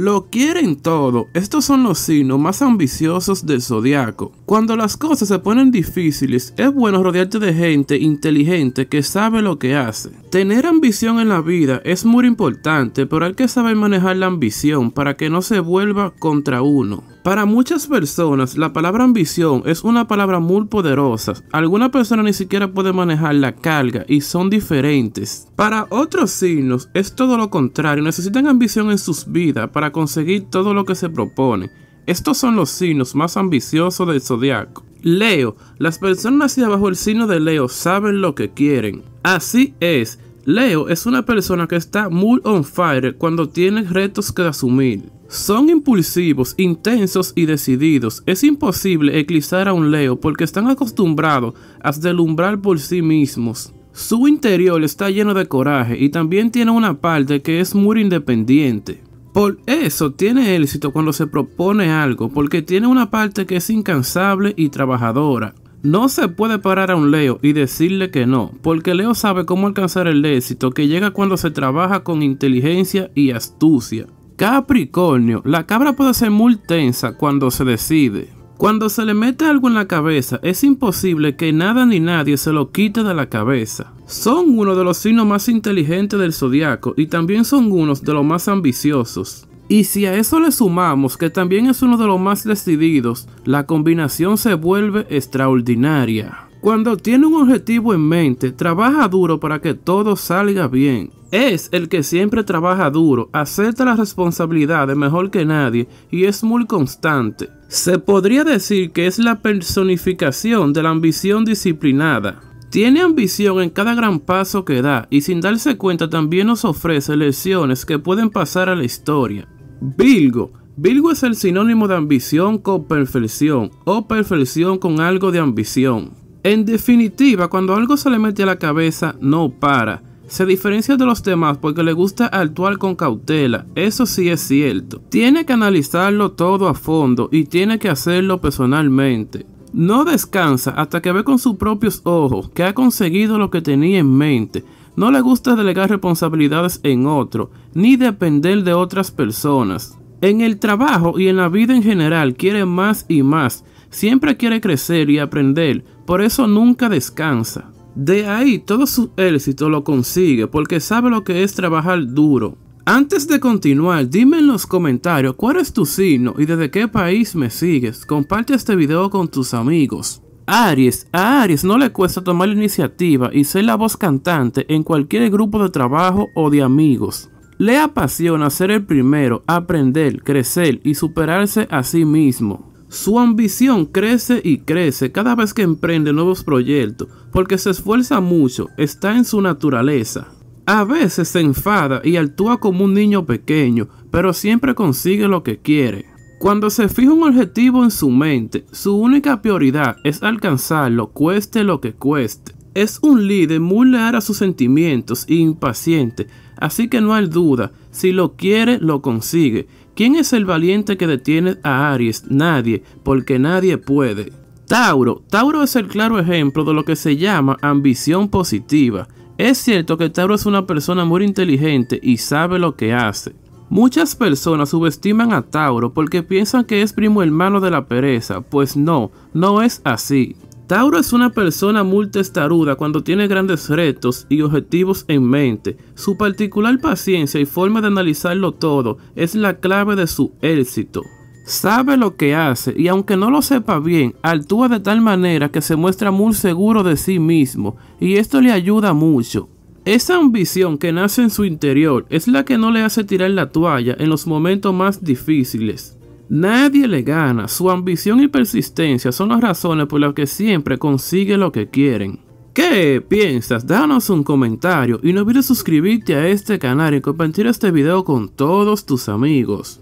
Lo quieren todo. Estos son los signos más ambiciosos del zodiaco. Cuando las cosas se ponen difíciles, es bueno rodearte de gente inteligente que sabe lo que hace. Tener ambición en la vida es muy importante, pero hay que saber manejar la ambición para que no se vuelva contra uno. Para muchas personas, la palabra ambición es una palabra muy poderosa. Algunas personas ni siquiera pueden manejar la carga y son diferentes. Para otros signos, es todo lo contrario. Necesitan ambición en sus vidas para conseguir todo lo que se propone. Estos son los signos más ambiciosos del zodiaco. Leo. Las personas nacidas bajo el signo de Leo saben lo que quieren. Así es. Leo es una persona que está muy on fire cuando tiene retos que asumir. Son impulsivos, intensos y decididos. Es imposible eclipsar a un Leo porque están acostumbrados a deslumbrar por sí mismos. Su interior está lleno de coraje y también tiene una parte que es muy independiente. Por eso tiene éxito cuando se propone algo, porque tiene una parte que es incansable y trabajadora. No se puede parar a un Leo y decirle que no, porque Leo sabe cómo alcanzar el éxito que llega cuando se trabaja con inteligencia y astucia. Capricornio, la cabra puede ser muy tensa cuando se decide. Cuando se le mete algo en la cabeza, es imposible que nada ni nadie se lo quite de la cabeza. Son uno de los signos más inteligentes del zodiaco y también son unos de los más ambiciosos. Y si a eso le sumamos que también es uno de los más decididos, la combinación se vuelve extraordinaria. Cuando tiene un objetivo en mente, trabaja duro para que todo salga bien. Es el que siempre trabaja duro, acepta las responsabilidades mejor que nadie y es muy constante. Se podría decir que es la personificación de la ambición disciplinada. Tiene ambición en cada gran paso que da y sin darse cuenta también nos ofrece lecciones que pueden pasar a la historia. Virgo. Virgo es el sinónimo de ambición con perfección o perfección con algo de ambición. En definitiva, cuando algo se le mete a la cabeza, no para. Se diferencia de los demás porque le gusta actuar con cautela, eso sí es cierto. Tiene que analizarlo todo a fondo y tiene que hacerlo personalmente. No descansa hasta que ve con sus propios ojos que ha conseguido lo que tenía en mente. No le gusta delegar responsabilidades en otro, ni depender de otras personas. En el trabajo y en la vida en general quiere más y más. Siempre quiere crecer y aprender, por eso nunca descansa. De ahí todo su éxito lo consigue porque sabe lo que es trabajar duro. Antes de continuar, dime en los comentarios cuál es tu signo y desde qué país me sigues. Comparte este video con tus amigos. Aries, a Aries no le cuesta tomar la iniciativa y ser la voz cantante en cualquier grupo de trabajo o de amigos. Le apasiona ser el primero, aprender, crecer y superarse a sí mismo. Su ambición crece y crece cada vez que emprende nuevos proyectos, porque se esfuerza mucho, está en su naturaleza. A veces se enfada y actúa como un niño pequeño, pero siempre consigue lo que quiere. Cuando se fija un objetivo en su mente, su única prioridad es alcanzarlo, cueste lo que cueste. Es un líder muy leal a sus sentimientos e impaciente, así que no hay duda, si lo quiere, lo consigue. ¿Quién es el valiente que detiene a Aries? Nadie, porque nadie puede. Tauro. Tauro es el claro ejemplo de lo que se llama ambición positiva. Es cierto que Tauro es una persona muy inteligente y sabe lo que hace. Muchas personas subestiman a Tauro porque piensan que es primo hermano de la pereza, pues no, no es así. Tauro es una persona muy testaruda cuando tiene grandes retos y objetivos en mente. Su particular paciencia y forma de analizarlo todo es la clave de su éxito. Sabe lo que hace y aunque no lo sepa bien, actúa de tal manera que se muestra muy seguro de sí mismo y esto le ayuda mucho. Esa ambición que nace en su interior es la que no le hace tirar la toalla en los momentos más difíciles. Nadie le gana, su ambición y persistencia son las razones por las que siempre consigue lo que quieren. ¿Qué piensas? Danos un comentario y no olvides suscribirte a este canal y compartir este video con todos tus amigos.